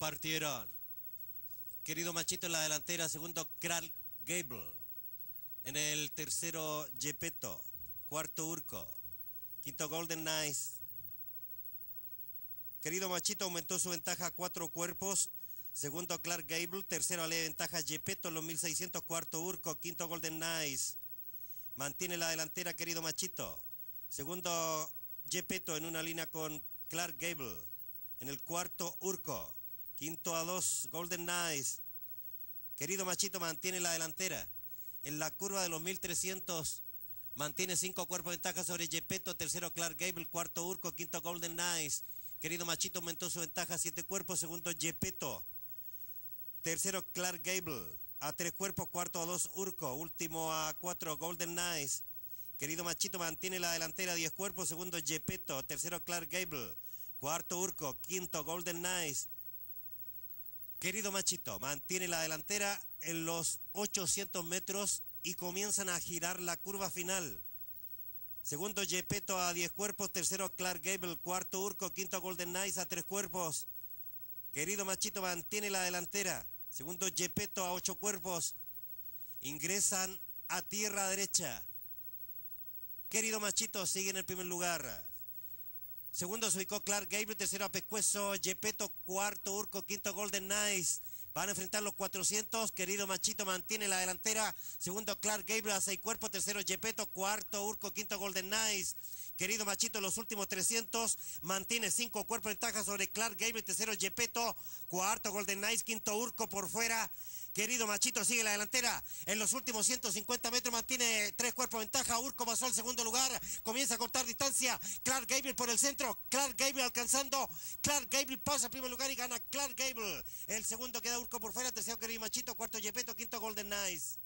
partieron. Querido Machito en la delantera, segundo Kral Gable. En el tercero Gepetto, cuarto Urco, quinto Golden Knights. Querido Machito aumentó su ventaja a cuatro cuerpos. Segundo Clark Gable, tercero la ventaja en los 1600, cuarto Urco, quinto Golden Knights. Mantiene la delantera, querido Machito. Segundo Gepetto en una línea con Clark Gable. En el cuarto Urco. Quinto a dos, Golden Knights. Querido Machito mantiene la delantera. En la curva de los 1300 mantiene cinco cuerpos de ventaja sobre Gepetto. Tercero Clark Gable, cuarto Urco, quinto Golden Knights. Querido Machito aumentó su ventaja a siete cuerpos. Segundo Gepetto. Tercero Clark Gable. A tres cuerpos, cuarto a dos Urco. Último a cuatro Golden Knights. Querido Machito mantiene la delantera, diez cuerpos. Segundo Gepetto. Tercero Clark Gable. Cuarto Urco. Quinto Golden Knights. Querido Machito, mantiene la delantera en los 800 metros y comienzan a girar la curva final. Segundo, Gepetto a 10 cuerpos. Tercero, Clark Gable. Cuarto, Urco. Quinto, Golden Knights a 3 cuerpos. Querido Machito, mantiene la delantera. Segundo, Gepetto a 8 cuerpos. Ingresan a tierra derecha. Querido Machito, sigue en el primer lugar. Segundo se ubicó Clark Gabriel, tercero a Pescuezo, cuarto Urco, quinto Golden Knights. Van a enfrentar los 400. Querido Machito mantiene la delantera. Segundo, Clark Gabriel a seis cuerpos. Tercero, Gepetto. Cuarto, Urco. Quinto, Golden Knights. Querido Machito, los últimos 300. Mantiene cinco cuerpos de ventaja sobre Clark Gabriel. Tercero, Gepetto. Cuarto, Golden Knights. Quinto, Urco por fuera. Querido Machito sigue la delantera. En los últimos 150 metros mantiene tres cuerpos de ventaja. Urco pasó al segundo lugar. Comienza a cortar distancia. Clark Gable por el centro. Clark Gable alcanzando. Clark Gable pasa al primer lugar y gana Clark Gable. El segundo queda Urco por fuera. Tercero, querido Machito. Cuarto, Yepeto. Quinto, Golden Knights.